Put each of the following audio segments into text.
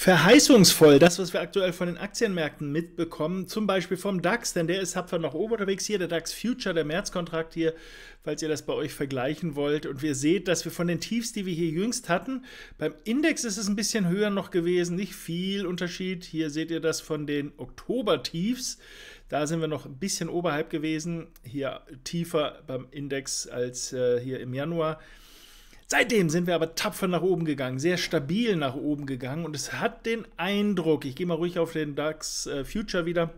verheißungsvoll, das, was wir aktuell von den Aktienmärkten mitbekommen, zum Beispiel vom DAX, denn der ist tapfer noch oben unterwegs. Hier der DAX Future, der Märzkontrakt hier, falls ihr das bei euch vergleichen wollt. Und wir seht, dass wir von den Tiefs, die wir hier jüngst hatten, beim Index ist es ein bisschen höher noch gewesen, nicht viel Unterschied. Hier seht ihr das von den Oktober-Tiefs. Da sind wir noch ein bisschen oberhalb gewesen, hier tiefer beim Index als äh, hier im Januar. Seitdem sind wir aber tapfer nach oben gegangen, sehr stabil nach oben gegangen und es hat den Eindruck, ich gehe mal ruhig auf den DAX äh, Future wieder,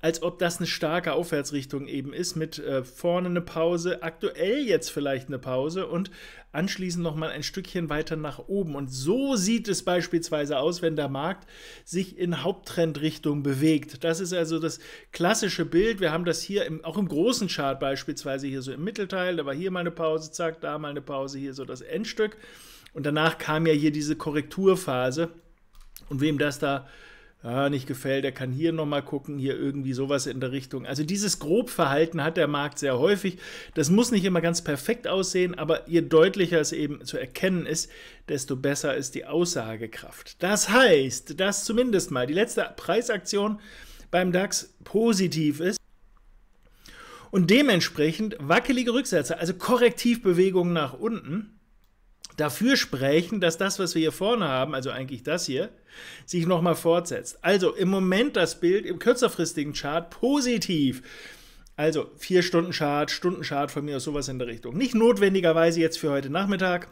als ob das eine starke Aufwärtsrichtung eben ist, mit äh, vorne eine Pause, aktuell jetzt vielleicht eine Pause und anschließend nochmal ein Stückchen weiter nach oben. Und so sieht es beispielsweise aus, wenn der Markt sich in Haupttrendrichtung bewegt. Das ist also das klassische Bild. Wir haben das hier im, auch im großen Chart beispielsweise hier so im Mittelteil. Da war hier mal eine Pause, zack, da mal eine Pause, hier so das Endstück. Und danach kam ja hier diese Korrekturphase. Und wem das da ah, nicht gefällt, er kann hier nochmal gucken, hier irgendwie sowas in der Richtung. Also dieses Grobverhalten hat der Markt sehr häufig. Das muss nicht immer ganz perfekt aussehen, aber je deutlicher es eben zu erkennen ist, desto besser ist die Aussagekraft. Das heißt, dass zumindest mal die letzte Preisaktion beim DAX positiv ist und dementsprechend wackelige Rücksätze, also Korrektivbewegungen nach unten, dafür sprechen, dass das, was wir hier vorne haben, also eigentlich das hier, sich nochmal fortsetzt. Also im Moment das Bild im kürzerfristigen Chart positiv. Also 4-Stunden-Chart, Stunden-Chart von mir aus sowas in der Richtung. Nicht notwendigerweise jetzt für heute Nachmittag.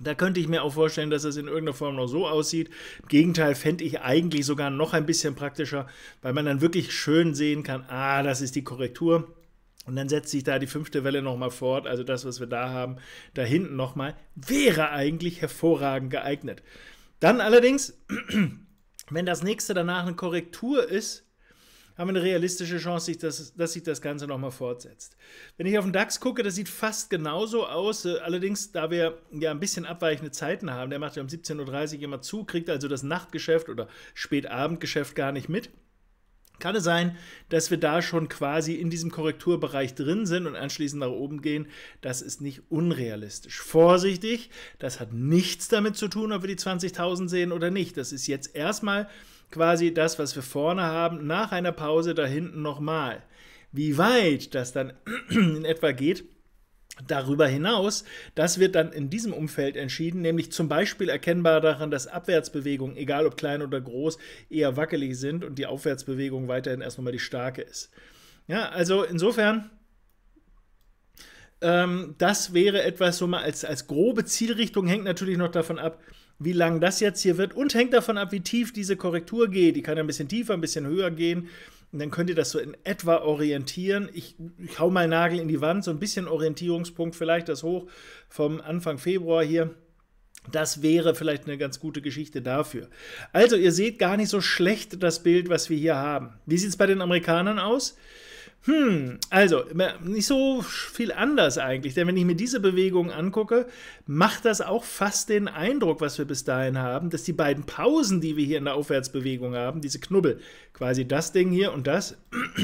Da könnte ich mir auch vorstellen, dass es in irgendeiner Form noch so aussieht. Im Gegenteil fände ich eigentlich sogar noch ein bisschen praktischer, weil man dann wirklich schön sehen kann, ah, das ist die Korrektur und dann setzt sich da die fünfte Welle nochmal fort. Also das, was wir da haben, da hinten nochmal, wäre eigentlich hervorragend geeignet. Dann allerdings, wenn das nächste danach eine Korrektur ist, haben wir eine realistische Chance, dass, sich das Ganze nochmal fortsetzt. Wenn ich auf den DAX gucke, das sieht fast genauso aus. Äh, allerdings, da wir ja ein bisschen abweichende Zeiten haben, der macht ja um 17.30 Uhr immer zu, kriegt also das Nachtgeschäft oder Spätabendgeschäft gar nicht mit. Kann es sein, dass wir da schon quasi in diesem Korrekturbereich drin sind und anschließend nach oben gehen? Das ist nicht unrealistisch. Vorsichtig, das hat nichts damit zu tun, ob wir die 20.000 sehen oder nicht. Das ist jetzt erstmal quasi das, was wir vorne haben, nach einer Pause da hinten nochmal. Wie weit das dann in etwa geht, Darüber hinaus, das wird dann in diesem Umfeld entschieden, nämlich zum Beispiel erkennbar daran, dass Abwärtsbewegungen, egal ob klein oder groß, eher wackelig sind und die Aufwärtsbewegung weiterhin erst nochmal die starke ist. Ja, also insofern, ähm, das wäre etwas so mal als, als grobe Zielrichtung, hängt natürlich noch davon ab, wie lang das jetzt hier wird und hängt davon ab, wie tief diese Korrektur geht. Die kann ein bisschen tiefer, ein bisschen höher gehen. Und dann könnt ihr das so in etwa orientieren. Ich, ich hau mal Nagel in die Wand, so ein bisschen Orientierungspunkt, vielleicht das hoch vom Anfang Februar hier. Das wäre vielleicht eine ganz gute Geschichte dafür. Also, ihr seht gar nicht so schlecht das Bild, was wir hier haben. Wie sieht es bei den Amerikanern aus? Hm, also nicht so viel anders eigentlich, denn wenn ich mir diese Bewegung angucke, macht das auch fast den Eindruck, was wir bis dahin haben, dass die beiden Pausen, die wir hier in der Aufwärtsbewegung haben, diese Knubbel, quasi das Ding hier und das,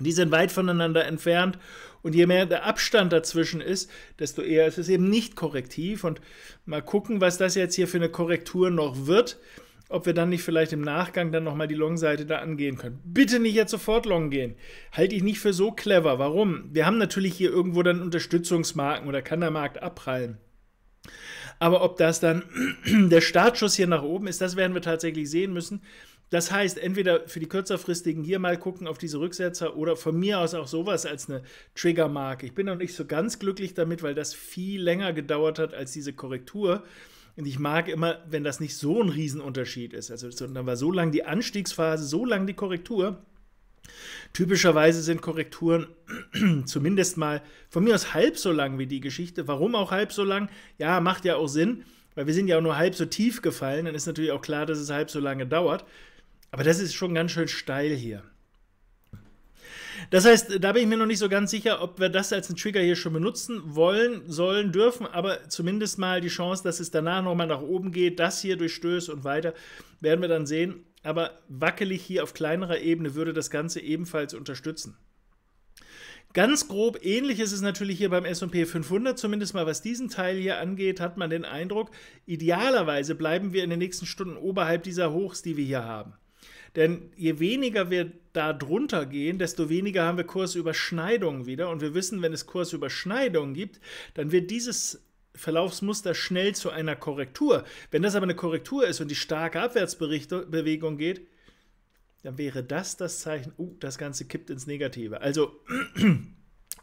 die sind weit voneinander entfernt und je mehr der Abstand dazwischen ist, desto eher ist es eben nicht korrektiv und mal gucken, was das jetzt hier für eine Korrektur noch wird ob wir dann nicht vielleicht im Nachgang dann nochmal die Long-Seite da angehen können. Bitte nicht jetzt sofort Long gehen. Halte ich nicht für so clever. Warum? Wir haben natürlich hier irgendwo dann Unterstützungsmarken oder kann der Markt abprallen. Aber ob das dann der Startschuss hier nach oben ist, das werden wir tatsächlich sehen müssen. Das heißt, entweder für die kürzerfristigen hier mal gucken auf diese Rücksetzer oder von mir aus auch sowas als eine Triggermarke. Ich bin noch nicht so ganz glücklich damit, weil das viel länger gedauert hat als diese Korrektur. Und ich mag immer, wenn das nicht so ein Riesenunterschied ist. Also dann war so lang die Anstiegsphase, so lang die Korrektur. Typischerweise sind Korrekturen zumindest mal von mir aus halb so lang wie die Geschichte. Warum auch halb so lang? Ja, macht ja auch Sinn, weil wir sind ja auch nur halb so tief gefallen. Dann ist natürlich auch klar, dass es halb so lange dauert. Aber das ist schon ganz schön steil hier. Das heißt, da bin ich mir noch nicht so ganz sicher, ob wir das als einen Trigger hier schon benutzen wollen, sollen, dürfen, aber zumindest mal die Chance, dass es danach nochmal nach oben geht, das hier durchstößt und weiter, werden wir dann sehen. Aber wackelig hier auf kleinerer Ebene würde das Ganze ebenfalls unterstützen. Ganz grob ähnlich ist es natürlich hier beim S&P 500, zumindest mal was diesen Teil hier angeht, hat man den Eindruck, idealerweise bleiben wir in den nächsten Stunden oberhalb dieser Hochs, die wir hier haben. Denn je weniger wir da drunter gehen, desto weniger haben wir Kursüberschneidungen wieder. Und wir wissen, wenn es Kursüberschneidungen gibt, dann wird dieses Verlaufsmuster schnell zu einer Korrektur. Wenn das aber eine Korrektur ist und die starke Abwärtsbewegung geht, dann wäre das das Zeichen, uh, das Ganze kippt ins Negative. Also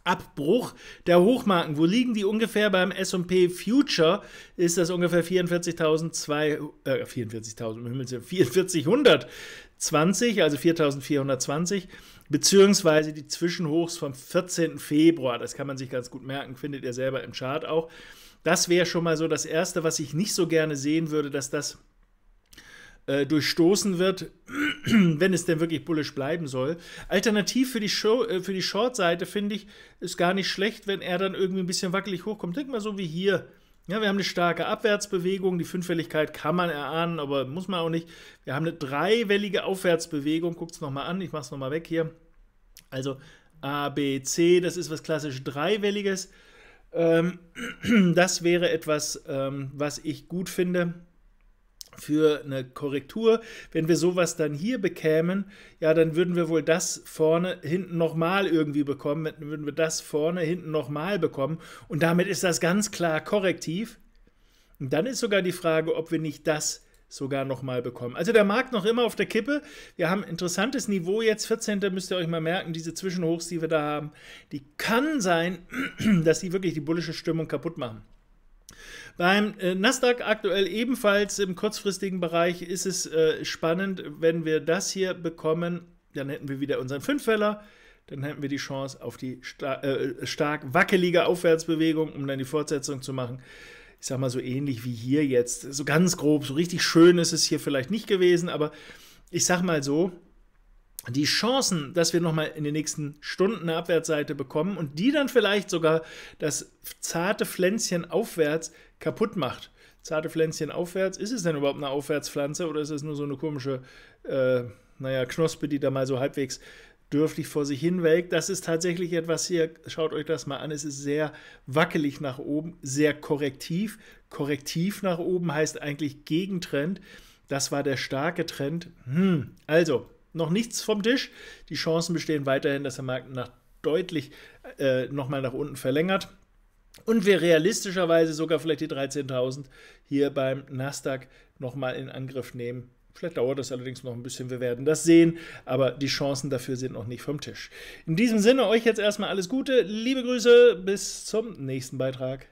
Abbruch der Hochmarken. Wo liegen die ungefähr beim S&P Future? Ist das ungefähr 44.200, äh, 44.000, 4420, also 4.420, beziehungsweise die Zwischenhochs vom 14. Februar. Das kann man sich ganz gut merken, findet ihr selber im Chart auch. Das wäre schon mal so das Erste, was ich nicht so gerne sehen würde, dass das äh, durchstoßen wird. wenn es denn wirklich bullisch bleiben soll. Alternativ für die, Show, äh, für die Short-Seite finde ich, ist gar nicht schlecht, wenn er dann irgendwie ein bisschen wackelig hochkommt. Denk mal so wie hier. Ja, wir haben eine starke Abwärtsbewegung, die Fünffälligkeit kann man erahnen, aber muss man auch nicht. Wir haben eine dreiwellige Aufwärtsbewegung, guckt es nochmal an, ich mache es nochmal weg hier. Also A, B, C, das ist was klassisch dreiwelliges. Ähm, das wäre etwas, ähm, was ich gut finde für eine Korrektur. Wenn wir sowas dann hier bekämen, ja, dann würden wir wohl das vorne hinten nochmal irgendwie bekommen, dann würden wir das vorne hinten nochmal bekommen. Und damit ist das ganz klar korrektiv. Und dann ist sogar die Frage, ob wir nicht das sogar nochmal bekommen. Also der Markt noch immer auf der Kippe. Wir haben ein interessantes Niveau jetzt, 14. müsst ihr euch mal merken, diese Zwischenhochs, die wir da haben, die kann sein, dass die wirklich die bullische Stimmung kaputt machen. Beim äh, Nasdaq aktuell ebenfalls im kurzfristigen Bereich ist es äh, spannend, wenn wir das hier bekommen, dann hätten wir wieder unseren Fünffeller, dann hätten wir die Chance auf die star äh, stark wackelige Aufwärtsbewegung, um dann die Fortsetzung zu machen. Ich sag mal so ähnlich wie hier jetzt, so ganz grob, so richtig schön ist es hier vielleicht nicht gewesen, aber ich sag mal so, die Chancen, dass wir nochmal in den nächsten Stunden eine Abwärtsseite bekommen und die dann vielleicht sogar das zarte Pflänzchen aufwärts kaputt macht. Zarte Pflänzchen aufwärts, ist es denn überhaupt eine Aufwärtspflanze oder ist es nur so eine komische, äh, naja, Knospe, die da mal so halbwegs dürftig vor sich hinwelkt? Das ist tatsächlich etwas hier, schaut euch das mal an, es ist sehr wackelig nach oben, sehr korrektiv. Korrektiv nach oben heißt eigentlich Gegentrend. Das war der starke Trend. Hm. Also, noch nichts vom Tisch. Die Chancen bestehen weiterhin, dass der Markt nach deutlich äh, nochmal nach unten verlängert. Und wir realistischerweise sogar vielleicht die 13.000 hier beim Nasdaq nochmal in Angriff nehmen. Vielleicht dauert das allerdings noch ein bisschen, wir werden das sehen, aber die Chancen dafür sind noch nicht vom Tisch. In diesem Sinne, euch jetzt erstmal alles Gute, liebe Grüße, bis zum nächsten Beitrag.